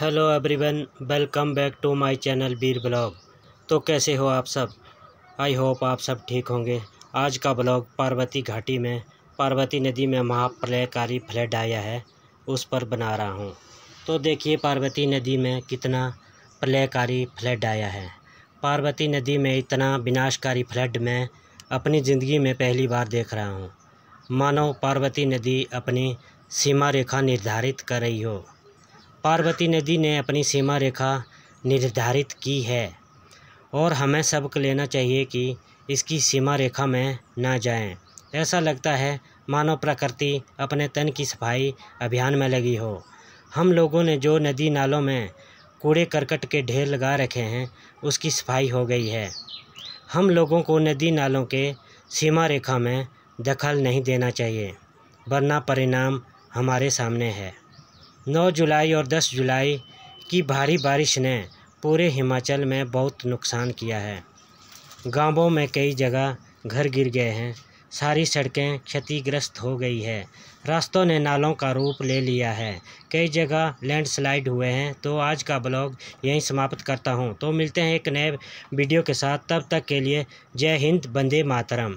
Hello everyone welcome back to my channel बीर blog तो कैसे हो आप सब आई होप आप सब ठीक होंगे आज का ब्लॉग पार्वती घाटी में पार्वती नदी में महाप्रलयकारी फ्लड आया है उस पर बना रहा हूँ तो देखिए पार्वती नदी में कितना प्रलयकारी फ्लड आया है पार्वती नदी में इतना विनाशकारी फ्लड मैं अपनी ज़िंदगी में पहली बार देख रहा हूँ मानो पार्वती नदी अपनी सीमा रेखा निर्धारित कर रही हो पार्वती नदी ने अपनी सीमा रेखा निर्धारित की है और हमें सबक लेना चाहिए कि इसकी सीमा रेखा में ना जाएं। ऐसा लगता है मानव प्रकृति अपने तन की सफाई अभियान में लगी हो हम लोगों ने जो नदी नालों में कूड़े करकट के ढेर लगा रखे हैं उसकी सफाई हो गई है हम लोगों को नदी नालों के सीमा रेखा में दखल नहीं देना चाहिए वरना परिणाम हमारे सामने है नौ जुलाई और दस जुलाई की भारी बारिश ने पूरे हिमाचल में बहुत नुकसान किया है गांवों में कई जगह घर गिर गए हैं सारी सड़कें क्षतिग्रस्त हो गई है रास्तों ने नालों का रूप ले लिया है कई जगह लैंडस्लाइड हुए हैं तो आज का ब्लॉग यहीं समाप्त करता हूं तो मिलते हैं एक नए वीडियो के साथ तब तक के लिए जय हिंद बंदे मातरम